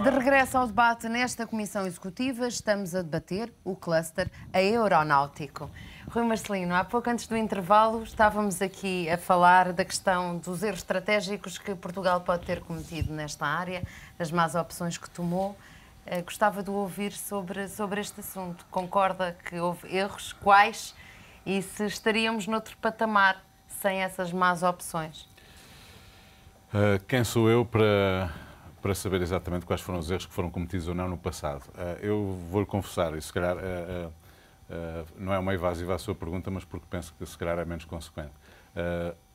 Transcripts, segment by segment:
De regresso ao debate nesta Comissão Executiva, estamos a debater o cluster aeronáutico. Rui Marcelino, há pouco antes do intervalo estávamos aqui a falar da questão dos erros estratégicos que Portugal pode ter cometido nesta área, das más opções que tomou. Eh, gostava de ouvir sobre, sobre este assunto. Concorda que houve erros? Quais? E se estaríamos noutro patamar sem essas más opções? Uh, quem sou eu para para saber exatamente quais foram os erros que foram cometidos ou não no passado. Ah, eu vou-lhe confessar, e se calhar ah, ah, não é uma evasiva a sua pergunta, mas porque penso que se calhar é menos consequente.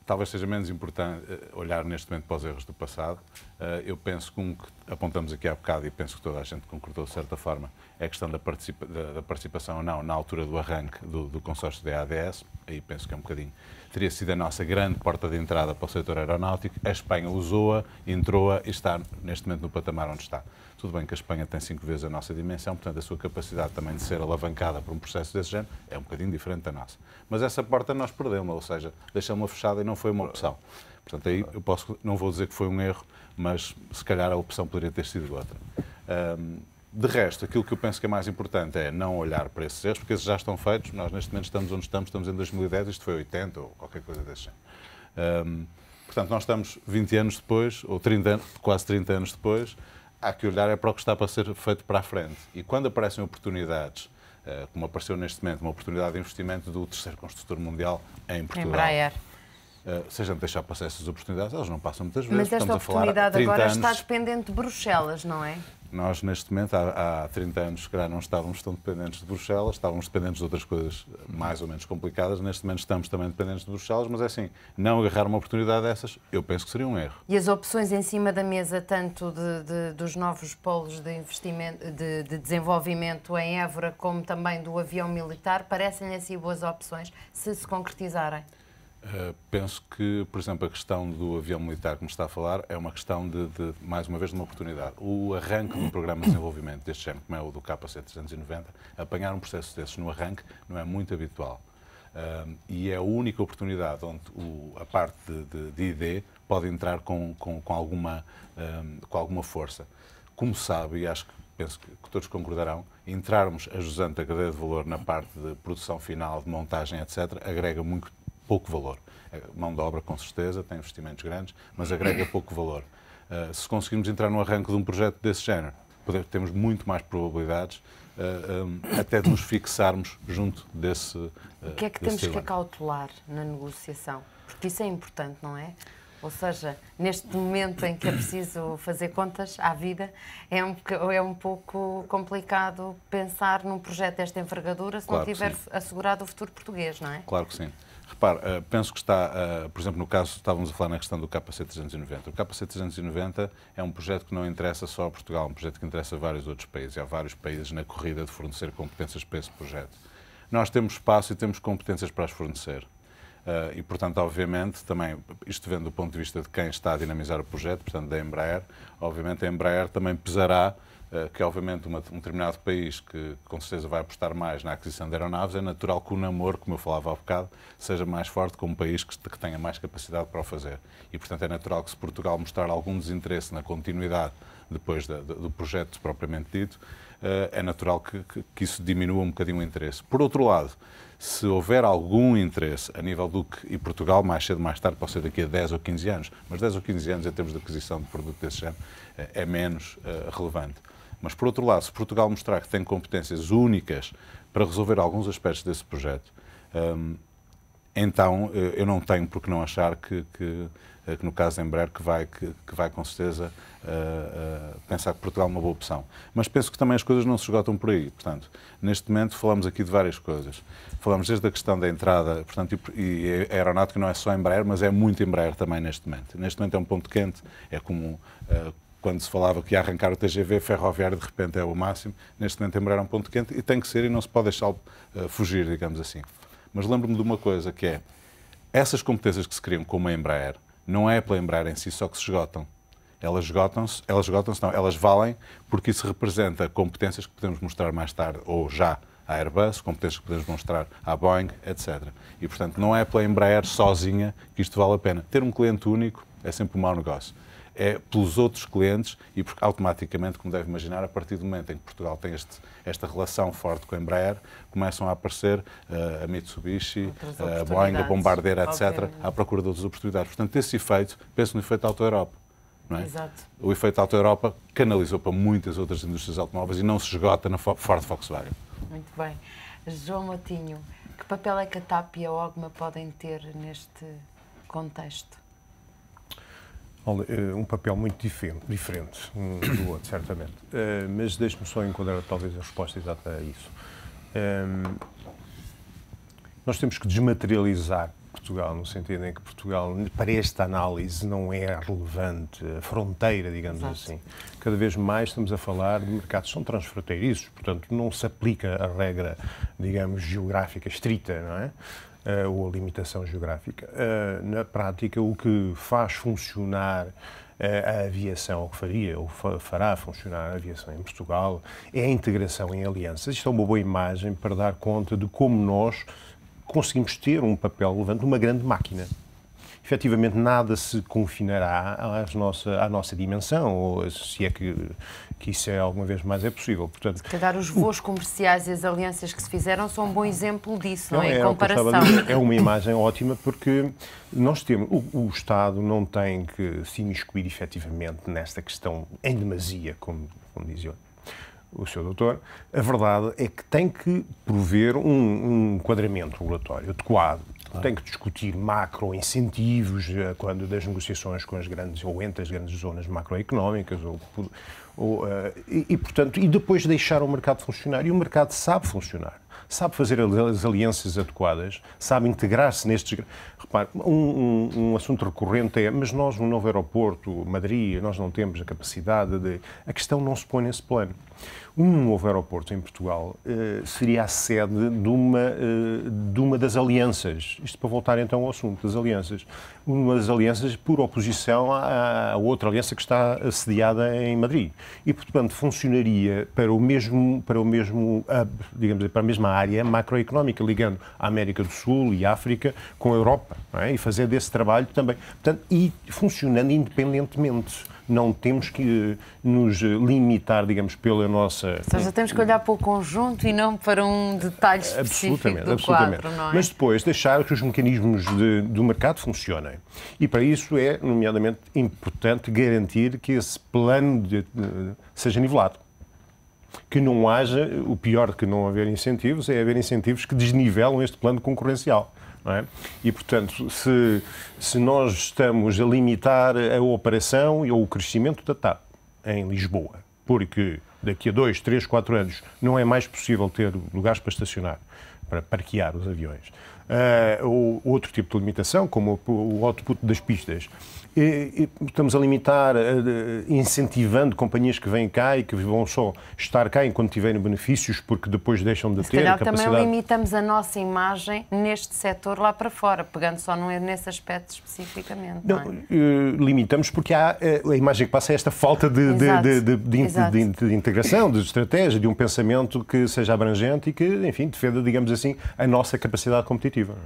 talvez seja menos importante olhar neste momento para os erros do passado eh, eu penso que um que apontamos aqui há bocado e penso que toda a gente concordou de certa forma, é a questão da, participa da participação ou não na altura do arranque do, do consórcio da ADS. Aí penso que é um bocadinho. Teria sido a nossa grande porta de entrada para o setor aeronáutico. A Espanha usou-a, entrou-a e está neste momento no patamar onde está. Tudo bem que a Espanha tem cinco vezes a nossa dimensão, portanto a sua capacidade também de ser alavancada por um processo desse género é um bocadinho diferente da nossa. Mas essa porta nós perdemos, ou seja, deixamos-la fechada e não foi uma opção. Portanto, aí eu posso, não vou dizer que foi um erro, mas se calhar a opção poderia ter sido outra. Um, de resto, aquilo que eu penso que é mais importante é não olhar para esses erros, porque esses já estão feitos. Nós, neste momento, estamos onde estamos, estamos em 2010, isto foi 80 ou qualquer coisa desse género. Um, portanto, nós estamos 20 anos depois, ou 30 quase 30 anos depois, há que olhar é para o que está para ser feito para a frente. E quando aparecem oportunidades, eh, como apareceu neste momento, uma oportunidade de investimento do terceiro construtor mundial em Portugal. Embraer. Eh, se a gente deixar passar essas oportunidades, elas não passam muitas vezes. Mas esta Estamos oportunidade agora anos... está dependente de Bruxelas, não é? Nós, neste momento, há, há 30 anos, se calhar não estávamos tão dependentes de Bruxelas, estávamos dependentes de outras coisas mais ou menos complicadas. Neste momento, estamos também dependentes de Bruxelas, mas é assim, não agarrar uma oportunidade dessas, eu penso que seria um erro. E as opções em cima da mesa, tanto de, de, dos novos polos de, investimento, de, de desenvolvimento em Évora, como também do avião militar, parecem-lhe assim boas opções se se concretizarem? Eh, penso que, por exemplo, a questão do avião militar que me está a falar é uma questão de, de mais uma vez, de uma oportunidade. O arranque de um programa de desenvolvimento deste género, como é o do KC-390, apanhar um processo desses no arranque não é muito habitual. Ehm, e é a única oportunidade onde o, a parte de, de, de, ID pode entrar com, com, com alguma, um, ehm, com alguma força. Como sabe, e acho que penso que todos concordarão, entrarmos ajustando a cadeia de valor na parte de produção final, de montagem, etc., agrega muito, pouco valor. É, mão de obra, com certeza, tem investimentos grandes, mas agrega pouco valor. Uh, se conseguirmos entrar no arranque de um projeto desse género, podemos temos muito mais probabilidades uh, eh, um, ehm, até de nos fixarmos junto desse. Uh, o que é que temos que acautelar na negociação? Porque isso é importante, não é? Ou seja, neste momento em que é preciso fazer contas à vida, é um, é um pouco complicado pensar num projeto desta envergadura se claro não tiver assegurado o futuro português, não é? Claro que sim. Repare, eh, penso que está, eh, por exemplo, no caso, estávamos a falar na questão do KC390. O KC390 é um projeto que não interessa só a Portugal, é um projeto que interessa a vários outros países. E há vários países na corrida de fornecer competências para esse projeto. Nós temos espaço e temos competências para as fornecer. Eh, e, portanto, obviamente, também, isto vendo do ponto de vista de quem está a dinamizar o projeto, portanto, da Embraer, obviamente a Embraer também pesará eh, que é, obviamente uma, um determinado país que com certeza vai apostar mais na aquisição de aeronaves, é natural que o namoro, como eu falava há bocado, seja mais forte com um país que, que tenha mais capacidade para o fazer. E, portanto, é natural que se Portugal mostrar algum desinteresse na continuidade depois da, do projeto propriamente dito, eh, é natural que, que, que isso diminua um bocadinho o interesse. Por outro lado, se houver algum interesse a nível do que, e Portugal mais cedo mais tarde pode ser daqui a 10 ou 15 anos, mas 10 ou 15 anos em termos de aquisição de produto desse género eh, é menos uh, relevante. Mas, por outro lado, se Portugal mostrar que tem competências únicas para resolver alguns aspectos desse projeto, um, então eh, eu não tenho por que não achar que, que, eh, que, no caso em Embraer, que vai, que, que vai com certeza uh, uh, pensar que Portugal é uma boa opção. Mas penso que também as coisas não se esgotam por aí. Portanto, neste momento falamos aqui de várias coisas. Falamos desde a questão da entrada, portanto, e, e a aeronáutica não é só Embraer, mas é muito Embraer também neste momento. Neste momento é um ponto quente, é como... Uh, quando se falava que ia arrancar o TGV ferroviário, de repente é o máximo. Neste momento, Embraer é um ponto quente e tem que ser e não se pode deixar uh, eh, fugir, digamos assim. Mas lembro-me de uma coisa, que é essas competências que se criam como a Embraer, não é pela Embraer em si só que se esgotam. Elas esgotam-se, elas esgotam-se não, elas valem porque isso representa competências que podemos mostrar mais tarde ou já à Airbus, competências que podemos mostrar à Boeing, etc. E, portanto, não é pela Embraer sozinha que isto vale a pena. Ter um cliente único é sempre um mau negócio é pelos outros clientes e porque automaticamente, como deve imaginar, a partir do momento em que Portugal tem este, esta relação forte com a Embraer, começam a aparecer uh, a Mitsubishi, eh, a Boeing, a Bombardeira, etc., à procura de outras oportunidades. Portanto, esse efeito, penso no efeito auto-Europa. É? O efeito auto-Europa canalizou para muitas outras indústrias automóveis e não se esgota na Ford Volkswagen. Muito bem. João Matinho, que papel é que a TAP e a OGMA podem ter neste contexto? Eh, um papel muito diferente, diferente um do outro, certamente. Uh, mas deixe-me só enquadrar talvez a resposta exata a isso. Um, ehm, nós temos que desmaterializar Portugal, no sentido em que Portugal, para esta análise, não é relevante, a fronteira, digamos Exato. assim. Cada vez mais estamos a falar de mercados que são transfronteiriços, portanto, não se aplica a regra, digamos, geográfica estrita, não é? Eh, ou a limitação geográfica. Eh, na prática, o que faz funcionar eh, a aviação, ou que faria, ou fará funcionar a aviação em Portugal, é a integração em alianças. Isto é uma boa imagem para dar conta de como nós conseguimos ter um papel levante, uma grande máquina efetivamente nada se confinará às nossa, à nossa dimensão, ou se é que, que isso é alguma vez mais é possível. Portanto, se calhar os voos comerciais e as alianças que se fizeram são um bom exemplo disso, não, não é? Em comparação. é uma imagem ótima porque nós temos, o, o Estado não tem que se imiscuir efetivamente nesta questão em demasia, como, como dizia o seu doutor, a verdade é que tem que prover um, um enquadramento regulatório adequado Claro. Tem que discutir macro incentivos eh, quando das negociações com as grandes ou entre as grandes zonas macroeconómicas ou, ou uh, e, e, portanto e depois deixar o mercado funcionar e o mercado sabe funcionar sabe fazer as alianças adequadas, sabe integrar-se nestes. Repare, um, um, um, assunto recorrente é, mas nós, no novo aeroporto, Madrid, nós não temos a capacidade de. A questão não se põe nesse plano. Um novo aeroporto em Portugal uh, seria a sede de uma, uh, de uma das alianças. Isto para voltar então ao assunto das alianças. Uma das alianças por oposição à, à outra aliança que está assediada em Madrid. E, portanto, funcionaria para o mesmo, para o mesmo, digamos, para a mesma área macroeconómica, ligando a América do Sul e África com a Europa, é? e fazer desse trabalho também. Portanto, e funcionando independentemente. Não temos que eh, nos limitar, digamos, pela nossa. Ou seja, temos que olhar para o conjunto e não para um detalhe específico absolutamente, do absolutamente. quadro, não é? Mas depois deixar que os mecanismos de, do mercado funcionem. E para isso é, nomeadamente, importante garantir que esse plano de, de, eh, seja nivelado que não haja, o pior de que não haver incentivos é haver incentivos que desnivelam este plano concorrencial. É? E, portanto, se, se nós estamos a limitar a operação ou o crescimento da TAP em Lisboa, porque daqui a dois, três, quatro anos não é mais possível ter lugares para estacionar, para parquear os aviões. Uh, outro tipo de limitação, como o, output das pistas. E, e estamos a limitar, uh, incentivando companhias que vêm cá e que vão só estar cá enquanto tiverem benefícios, porque depois deixam de Se ter capacidade... também limitamos a nossa imagem neste setor lá para fora, pegando só nesse aspecto especificamente. Não, não é? uh, limitamos porque há, eh, a imagem que passa é esta falta de, de, de, de, integração, de estratégia, de um pensamento que seja abrangente e que, enfim, defenda, digamos assim, a nossa capacidade competitiva.